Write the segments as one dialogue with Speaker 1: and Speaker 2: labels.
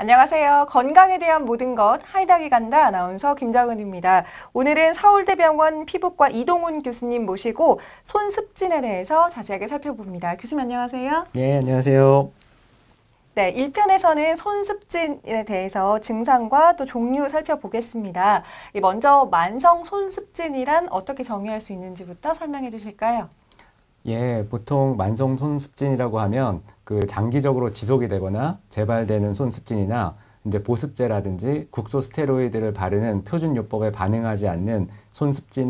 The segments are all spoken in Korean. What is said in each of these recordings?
Speaker 1: 안녕하세요. 건강에 대한 모든 것 하이닥이 간다 아나운서 김정은입니다. 오늘은 서울대병원 피부과 이동훈 교수님 모시고 손습진에 대해서 자세하게 살펴봅니다. 교수님 안녕하세요.
Speaker 2: 네, 안녕하세요.
Speaker 1: 네, 1편에서는 손습진에 대해서 증상과 또 종류 살펴보겠습니다. 먼저 만성 손습진이란 어떻게 정의할 수 있는지부터 설명해 주실까요?
Speaker 2: 예, 보통 만성 손습진이라고 하면 그 장기적으로 지속이 되거나 재발되는 손습진이나 이제 보습제라든지 국소 스테로이드를 바르는 표준 요법에 반응하지 않는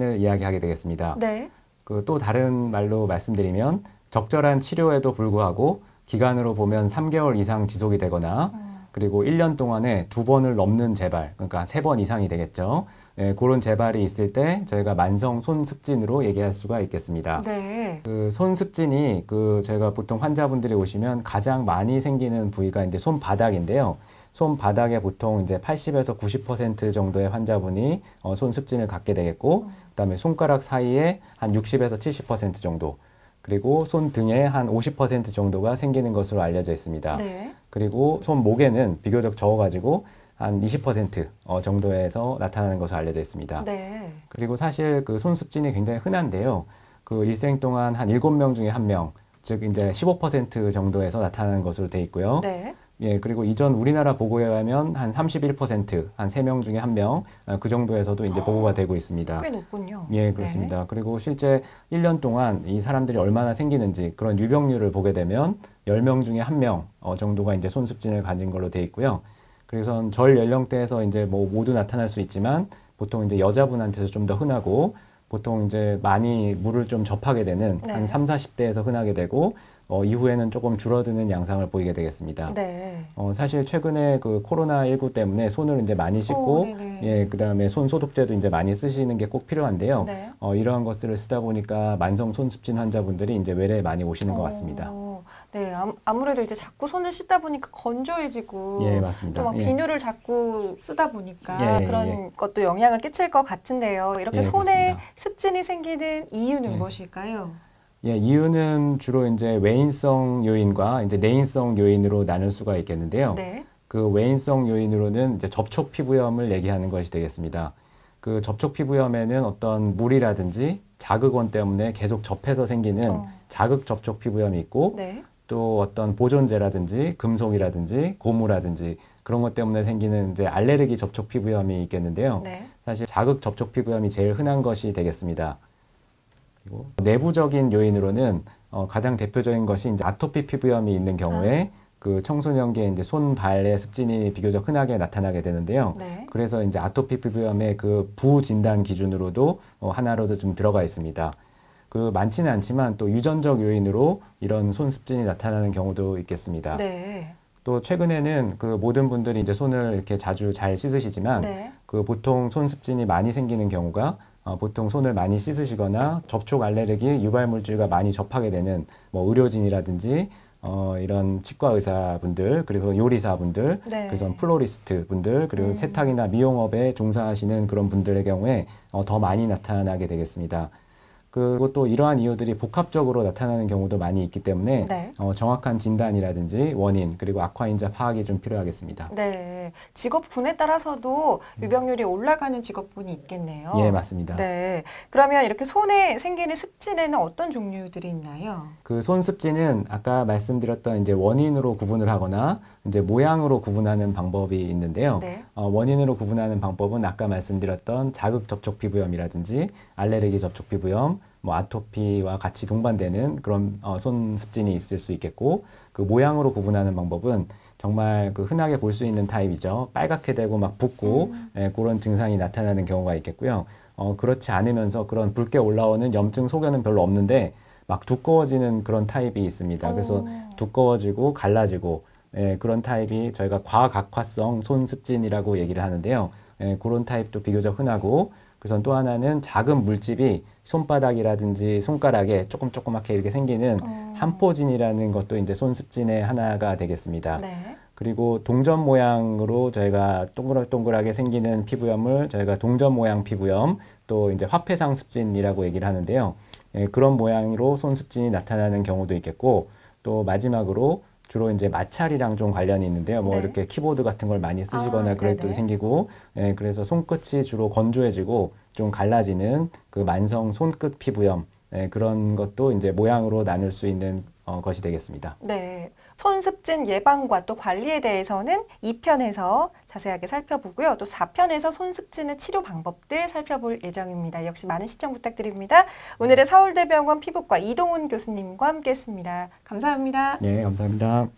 Speaker 2: 손습진을 이야기하게 되겠습니다. 네. 그 또 다른 말로 말씀드리면 적절한 치료에도 불구하고 기간으로 보면 3개월 이상 지속이 되거나 음. 그리고 1년 동안에 두 번을 넘는 재발, 그러니까 세 번 이상이 되겠죠. 네, 그런 재발이 있을 때 저희가 만성 손습진으로 얘기할 수가 있겠습니다. 네. 그 손습진이 그 저희가 보통 환자분들이 오시면 가장 많이 생기는 부위가 이제 손바닥인데요. 손바닥에 보통 이제 80에서 90% 정도의 환자분이 어, 손습진을 갖게 되겠고, 음. 그다음에 손가락 사이에 한 60에서 70% 정도, 그리고 손등에 한 50% 정도가 생기는 것으로 알려져 있습니다. 네. 그리고 손 목에는 비교적 적어가지고 한 20% 어, 정도에서 나타나는 것으로 알려져 있습니다. 네. 그리고 사실 그 손습진이 굉장히 흔한데요. 그 일생 동안 한 7명 중에 1명, 즉 이제 15% 정도에서 나타나는 것으로 돼 있고요. 네. 예, 그리고 이전 우리나라 보고에 의 하면 한 31%, 한 3명 중에 1명, 아, 그 정도에서도 이제 보고가 되고 있습니다. 꽤 높군요. 예, 그렇습니다. 네. 그리고 실제 1년 동안 이 사람들이 얼마나 생기는지 그런 유병률을 보게 되면 10명 중에 1명 어, 정도가 이제 손습진을 가진 걸로 돼 있고요. 그래서 절 연령대에서 이제 뭐 모두 나타날 수 있지만 보통 이제 여자분한테서 좀 더 흔하고 보통 이제 많이 물을 좀 접하게 되는 네. 한 3, 40대에서 흔하게 되고 어, 이후에는 조금 줄어드는 양상을 보이게 되겠습니다. 네. 어, 사실 최근에 그 코로나 19 때문에 손을 이제 많이 씻고, 오, 예, 그 다음에 손 소독제도 이제 많이 쓰시는 게 꼭 필요한데요. 네. 어, 이러한 것들을 쓰다 보니까 만성 손습진 환자분들이 이제 외래에 많이 오시는 것 같습니다.
Speaker 1: 오, 네, 아무래도 이제 자꾸 손을 씻다 보니까 건조해지고, 예, 맞습니다. 또막 예. 비누를 자꾸 쓰다 보니까 예, 예, 예, 그런 것도 영향을 끼칠 것 같은데요. 이렇게 손에 그렇습니다. 습진이 생기는 이유는 무엇일까요?
Speaker 2: 예, 이유는 주로 이제 외인성 요인과 이제 내인성 요인으로 나눌 수가 있겠는데요. 네. 그 외인성 요인으로는 이제 접촉 피부염을 얘기하는 것이 되겠습니다. 그 접촉 피부염에는 어떤 물이라든지 자극원 때문에 계속 접해서 생기는 어. 자극 접촉 피부염이 있고 네. 또 어떤 보존제라든지 금속이라든지 고무라든지 그런 것 때문에 생기는 이제 알레르기 접촉 피부염이 있겠는데요. 네. 사실 자극 접촉 피부염이 제일 흔한 것이 되겠습니다. 그리고 내부적인 요인으로는 어, 가장 대표적인 것이 이제 아토피 피부염이 있는 경우에 아. 그 청소년기에 이제 손 발의 습진이 비교적 흔하게 나타나게 되는데요. 네. 그래서 이제 아토피 피부염의 그 부진단 기준으로도 어, 하나로도 좀 들어가 있습니다. 그 많지는 않지만 또 유전적 요인으로 이런 손 습진이 나타나는 경우도 있겠습니다. 네. 또 최근에는 그 모든 분들이 이제 손을 이렇게 자주 잘 씻으시지만 네. 그 보통 손 습진이 많이 생기는 경우가 어, 보통 손을 많이 씻으시거나 접촉 알레르기 유발 물질과 많이 접하게 되는 뭐 의료진이라든지 어, 이런 치과 의사분들 그리고 요리사분들 네. 그래서 플로리스트 분들 그리고 음. 세탁이나 미용업에 종사하시는 그런 분들의 경우에 어, 더 많이 나타나게 되겠습니다. 그것도 이러한 이유들이 복합적으로 나타나는 경우도 많이 있기 때문에 네. 어, 정확한 진단이라든지 원인 그리고 악화인자 파악이 좀 필요하겠습니다.
Speaker 1: 네, 직업군에 따라서도 음. 유병률이 올라가는 직업군이 있겠네요. 예, 맞습니다. 네, 그러면 이렇게 손에 생기는 습진에는 어떤 종류들이 있나요?
Speaker 2: 그 손 습진은 아까 말씀드렸던 이제 원인으로 구분을 하거나 이제 모양으로 구분하는 방법이 있는데요. 네. 어, 원인으로 구분하는 방법은 아까 말씀드렸던 자극 접촉 피부염이라든지 알레르기 접촉 피부염 뭐 아토피와 같이 동반되는 그런 어, 손습진이 있을 수 있겠고 그 모양으로 구분하는 방법은 정말 그 흔하게 볼 수 있는 타입이죠. 빨갛게 되고 막 붓고 음. 예, 그런 증상이 나타나는 경우가 있겠고요. 어, 그렇지 않으면서 그런 붉게 올라오는 염증 소견은 별로 없는데 막 두꺼워지는 그런 타입이 있습니다. 오. 그래서 두꺼워지고 갈라지고 예, 그런 타입이 저희가 과각화성 손습진이라고 얘기를 하는데요. 예, 그런 타입도 비교적 흔하고 우선 또 하나는 작은 물집이 손바닥이라든지 손가락에 조금 조그맣게 이렇게 생기는 어. 한포진이라는 것도 이제 손습진의 하나가 되겠습니다. 네. 그리고 동전 모양으로 저희가 동그랗동그랗게 생기는 피부염을 저희가 동전 모양 피부염 또 이제 화폐상 습진이라고 얘기를 하는데요. 예, 그런 모양으로 손습진이 나타나는 경우도 있겠고 또 마지막으로 주로 이제 마찰이랑 좀 관련이 있는데요. 뭐 네. 이렇게 키보드 같은 걸 많이 쓰시거나 아, 그럴 때도 생기고, 예, 그래서 손끝이 주로 건조해지고 좀 갈라지는 그 만성 손끝 피부염, 예, 그런 것도 이제 모양으로 나눌 수 있는 어, 것이 되겠습니다.
Speaker 1: 네. 손습진 예방과 또 관리에 대해서는 2편에서 자세하게 살펴보고요. 또 4편에서 손습진의 치료 방법들 살펴볼 예정입니다. 역시 많은 시청 부탁드립니다. 오늘의 서울대병원 피부과 이동훈 교수님과 함께했습니다. 감사합니다. 네,
Speaker 2: 감사합니다.